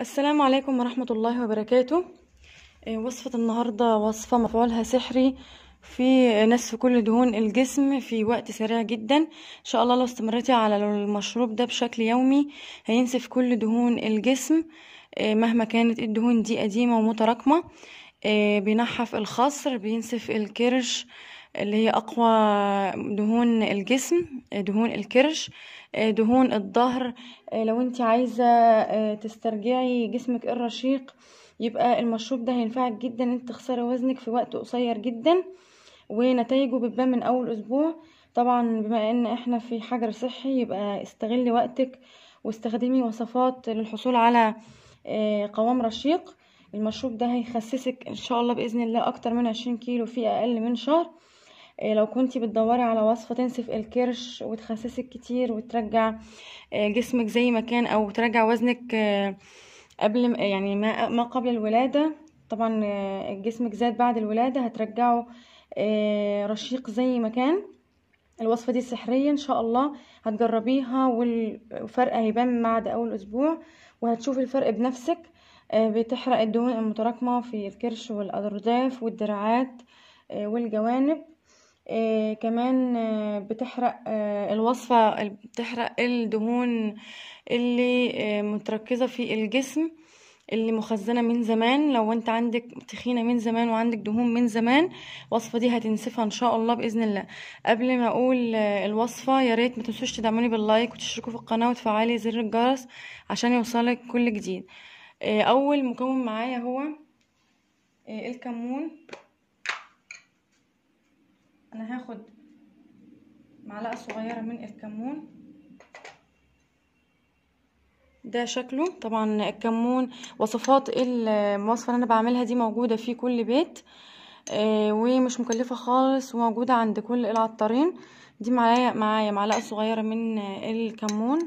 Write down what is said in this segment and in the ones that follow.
السلام عليكم ورحمة الله وبركاته إيه، وصفة النهاردة وصفة مفعولها سحري في نسف كل دهون الجسم في وقت سريع جدا ان شاء الله لو استمرتي على المشروب ده بشكل يومي هينسف كل دهون الجسم إيه، مهما كانت الدهون دي قديمة ومتراكمة إيه، بينحف الخصر بينسف الكرش اللي هي أقوى دهون الجسم دهون الكرش دهون الظهر آه، لو انت عايزة آه، تسترجعي جسمك الرشيق يبقى المشروب ده هينفعك جدا انت تخسري وزنك في وقت قصير جدا ونتائجه بتبان من اول اسبوع طبعا بما ان احنا في حجر صحي يبقى استغلي وقتك واستخدمي وصفات للحصول على آه، قوام رشيق المشروب ده هيخسسك ان شاء الله باذن الله اكتر من عشرين كيلو في اقل من شهر آه، لو كنتي بتدوري على وصفه تنسف الكرش وتخسسك كتير وترجع آه، جسمك زي ما كان او ترجع وزنك آه، قبل يعني ما قبل الولاده طبعا جسمك زاد بعد الولاده هترجعه رشيق زي ما كان الوصفه دي سحريه ان شاء الله هتجربيها والفرق هيبان بعد اول اسبوع وهتشوفي الفرق بنفسك بتحرق الدهون المتراكمه في الكرش والأرداف والدراعات والجوانب آه، كمان آه، بتحرق آه، الوصفة بتحرق الدهون اللي متركزة في الجسم اللي مخزنة من زمان لو انت عندك تخينة من زمان وعندك دهون من زمان الوصفة دي هتنسفها ان شاء الله بإذن الله قبل ما اقول الوصفة يا ريت ما تنسوش تدعموني باللايك وتشتركوا في القناة وتفعلي زر الجرس عشان يوصلك كل جديد اول مكون معايا هو الكمون انا هاخد معلقه صغيره من الكمون ده شكله طبعا الكمون وصفات الوصفه اللي انا بعملها دي موجوده في كل بيت آه، ومش مكلفه خالص وموجوده عند كل العطارين دي معايا معايا معلقه صغيره من الكمون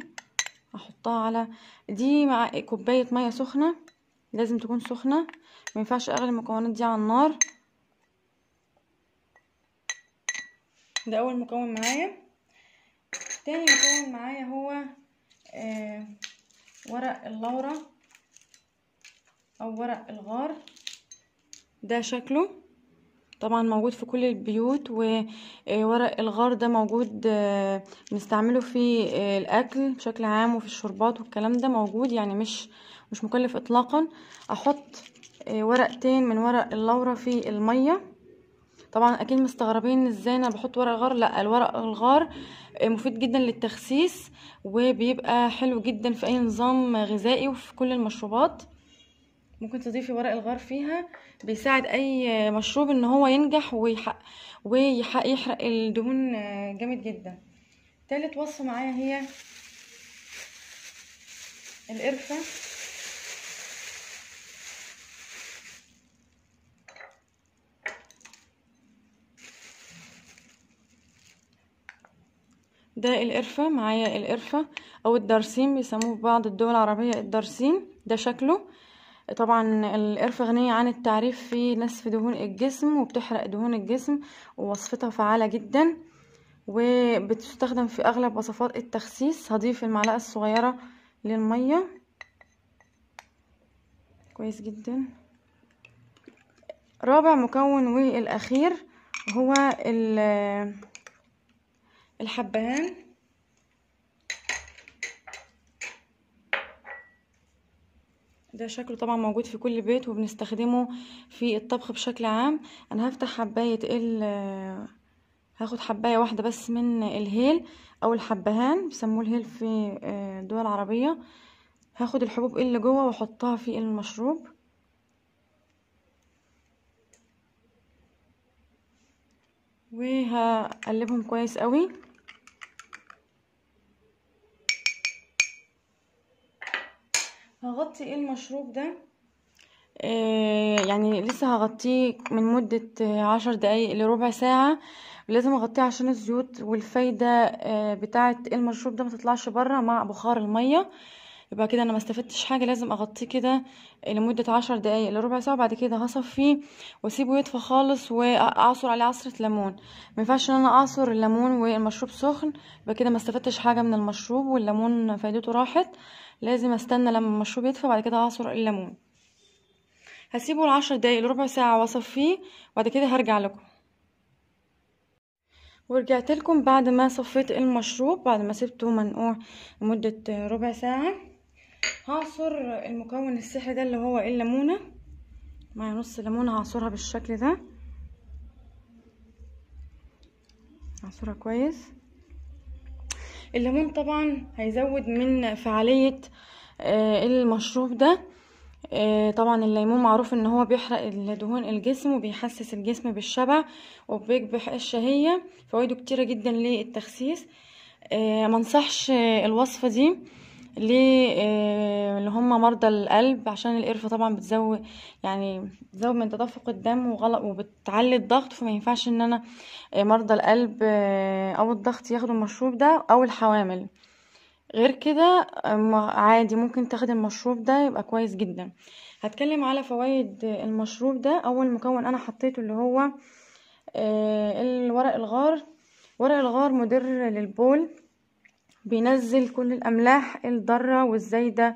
احطها على دي مع كوبايه ميه سخنه لازم تكون سخنه مينفعش اغلي المكونات دي على النار ده اول مكون معايا تاني مكون معايا هو آه، ورق اللورة او ورق الغار ده شكله طبعا موجود في كل البيوت وورق آه، الغار ده موجود آه، بنستعمله في الاكل بشكل عام وفي الشربات والكلام ده موجود يعني مش مش مكلف اطلاقا احط ورقتين من ورق اللورة في المية طبعا اكيد مستغربين ازاي انا بحط ورق غار لا الورق الغار مفيد جدا للتخسيس وبيبقى حلو جدا في اي نظام غذائي وفي كل المشروبات ممكن تضيفي ورق الغار فيها بيساعد اي مشروب ان هو ينجح ويحق ويحرق يحرق الدهون جامد جدا تالت وصفه معايا هي القرفه ده القرفة معايا القرفة او الدرسين بيسموه في بعض الدول العربية الدرسين ده شكله طبعا القرفة غنية عن التعريف في نسف دهون الجسم وبتحرق دهون الجسم ووصفتها فعالة جدا وبتستخدم في اغلب وصفات التخسيس هضيف المعلقة الصغيرة للمية كويس جدا رابع مكون والاخير هو ال الحبهان ده شكله طبعا موجود في كل بيت وبنستخدمه في الطبخ بشكل عام انا هفتح حبايه ال هاخد حبايه واحده بس من الهيل او الحبهان بيسموه الهيل في آه، الدول العربيه هاخد الحبوب اللي جوه واحطها في المشروب وهقلبهم كويس قوي هغطي ايه المشروب ده آه، يعني لسه هغطيه من مدة عشر دقايق لربع ساعة لازم اغطيه عشان الزيوت والفايدة آه، بتاعة ايه المشروب ده ما تطلعش بره مع بخار المية يبقى كده انا ما استفدتش حاجه لازم اغطيه كده لمده عشر دقايق لربع ساعه بعد كده هصفيه واسيبه يطفى خالص واعصر عليه عصره ليمون ما ينفعش ان انا اعصر الليمون والمشروب سخن يبقى كده ما استفدتش حاجه من المشروب والليمون فايدته راحت لازم استنى لما المشروب يطفى بعد كده اعصر الليمون هسيبه لعشر دقايق لربع ساعه واصفيه وبعد كده هرجع لكم ورجعت لكم بعد ما صفيت المشروب بعد ما سبته منقوع لمدة ربع ساعة هعصر المكون السحري ده اللي هو إيه، الليمونة معايا نص ليمونة هعصرها بالشكل ده هعصرها كويس الليمون طبعا هيزود من فعالية آه، المشروب ده آه، طبعا الليمون معروف ان هو بيحرق دهون الجسم وبيحسس الجسم بالشبع وبيكبح الشهية فوائده كتيرة جدا للتخسيس آه، منصحش الوصفة دي آه، اللي هم مرضى القلب عشان القرفه طبعا بتزود يعني بتزود من تدفق الدم وغلط وبتعلي الضغط فما ينفعش ان انا آه، مرضى القلب آه، او الضغط ياخدوا المشروب ده او الحوامل غير كده عادي ممكن تاخد المشروب ده يبقى كويس جدا هتكلم على فوائد المشروب ده اول مكون انا حطيته اللي هو الورق الغار ورق الغار مدر للبول بينزل كل الاملاح الضاره والزايده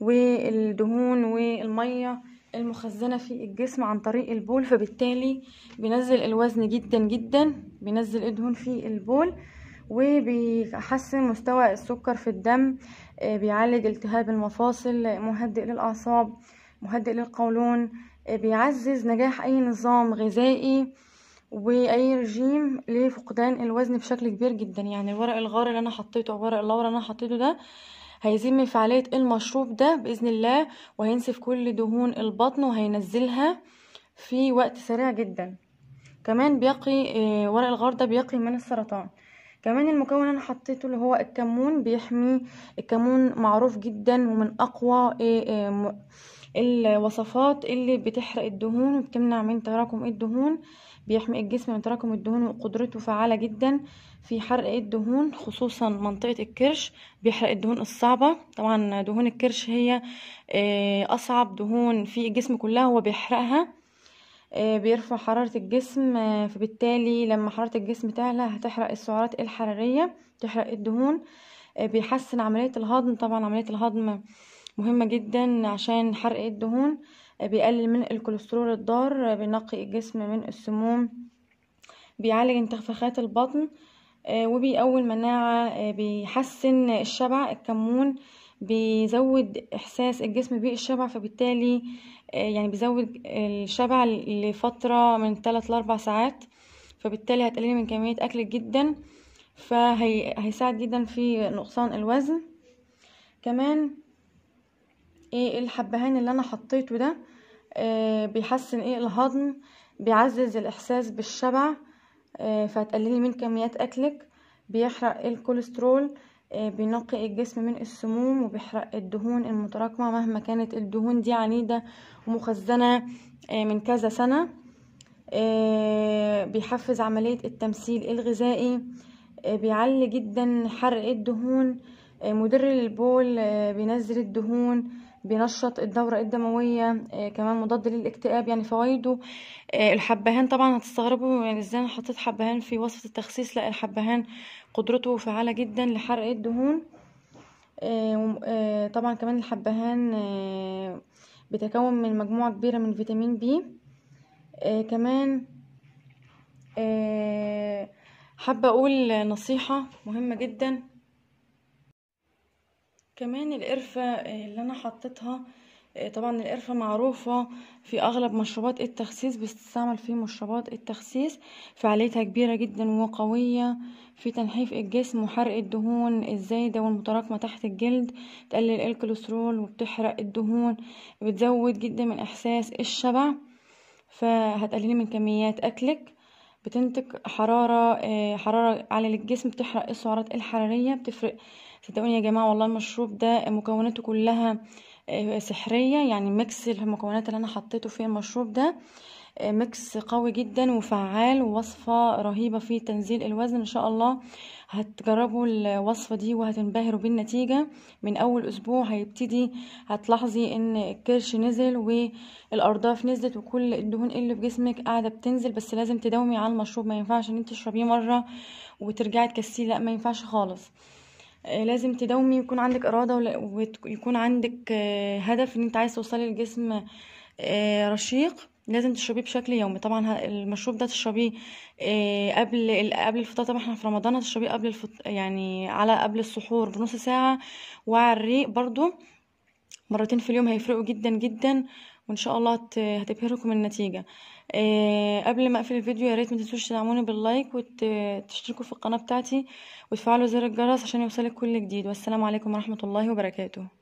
والدهون والميه المخزنه في الجسم عن طريق البول فبالتالي بينزل الوزن جدا جدا بينزل الدهون في البول وبيحسن مستوى السكر في الدم آه، بيعالج التهاب المفاصل مهدئ للاعصاب مهدئ للقولون آه، بيعزز نجاح اي نظام غذائي واي رجيم لفقدان الوزن بشكل كبير جدا يعني الورق الغار اللي انا حطيته او ورق اللورا اللي انا حطيته ده هيزيد من فعاليه المشروب ده باذن الله وهينسف كل دهون البطن وهينزلها في وقت سريع جدا كمان بيقي آه، ورق الغار ده بيقي من السرطان كمان المكون اللي انا حطيته اللي هو الكمون بيحمي الكمون معروف جدا ومن اقوى آه، آه، الوصفات اللي بتحرق الدهون وبتمنع من تراكم الدهون بيحمي الجسم من تراكم الدهون وقدرته فعالة جدا في حرق الدهون خصوصا منطقة الكرش بيحرق الدهون الصعبة طبعا دهون الكرش هي آه، أصعب دهون في الجسم كلها هو بيحرقها آه، بيرفع حرارة الجسم آه، فبالتالي لما حرارة الجسم تعلى هتحرق السعرات الحرارية تحرق الدهون بيحسن عملية الهضم طبعا عملية الهضم مهمة جدا عشان حرق الدهون بيقلل من الكوليسترول الضار بينقي الجسم من السموم بيعالج انتفاخات البطن آه، وبيقوي المناعة آه، بيحسن الشبع الكمون بيزود احساس الجسم بالشبع فبالتالي آه، يعني بيزود الشبع لفترة من 3 لاربع ساعات فبالتالي هتقللي من كمية اكل جدا فهيساعد جدا في نقصان الوزن كمان ايه الحبهان اللي انا حطيته ده آه، بيحسن ايه الهضم بيعزز الاحساس بالشبع آه، فهتقللي من كميات اكلك بيحرق الكوليسترول آه، بينقي الجسم من السموم وبيحرق الدهون المتراكمه مهما كانت الدهون دي عنيده ومخزنه من كذا سنه بيحفز عمليه التمثيل الغذائي بيعلي جدا حرق الدهون مدر للبول بينزل الدهون بينشط الدورة الدموية آه، كمان مضاد للاكتئاب يعني فوائده آه، الحبهان طبعا هتستغربوا يعني ازاي انا حطيت حبهان في وصفة التخسيس لا الحبهان قدرته فعالة جدا لحرق الدهون آه، طبعا كمان الحبهان بيتكون من مجموعة كبيرة من فيتامين بي كمان حابة اقول نصيحة مهمة جدا كمان القرفة آه، اللي انا حطيتها آه، طبعا القرفة معروفة في اغلب مشروبات التخسيس بتستعمل في مشروبات التخسيس فعاليتها كبيرة جدا وقوية في تنحيف الجسم وحرق الدهون الزايدة والمتراكمة تحت الجلد تقلل الكوليسترول وبتحرق الدهون بتزود جدا من احساس الشبع فهتقللي من كميات اكلك بتنتج حرارة آه، حرارة على الجسم بتحرق السعرات الحرارية بتفرق صدقوني يا جماعه والله المشروب ده مكوناته كلها آه، سحريه يعني ميكس المكونات اللي انا حطيته في المشروب ده آه، ميكس قوي جدا وفعال ووصفه رهيبه في تنزيل الوزن ان شاء الله هتجربوا الوصفه دي وهتنبهروا بالنتيجه من اول اسبوع هيبتدي هتلاحظي ان الكرش نزل والارداف نزلت وكل الدهون اللي في جسمك قاعده بتنزل بس لازم تداومي على المشروب ما ينفعش ان انت تشربيه مره وترجعي تكسلي لا ما ينفعش خالص آه، لازم تداومي يكون عندك إرادة ويكون عندك آه، هدف ان انت عايز توصلي لجسم آه، رشيق لازم تشربيه بشكل يومي طبعا المشروب ده تشربيه قبل قبل الفطار طبعا احنا في رمضان هتشربيه قبل الفطار يعني على قبل السحور بنص ساعه وعلى الريق برضو مرتين في اليوم هيفرقوا جدا جدا وان شاء الله هتبهركم النتيجه آه، قبل ما اقفل الفيديو يا ريت ما تنسوش تدعموني باللايك وتشتركوا في القناه بتاعتي وتفعلوا زر الجرس عشان يوصلك كل جديد والسلام عليكم ورحمه الله وبركاته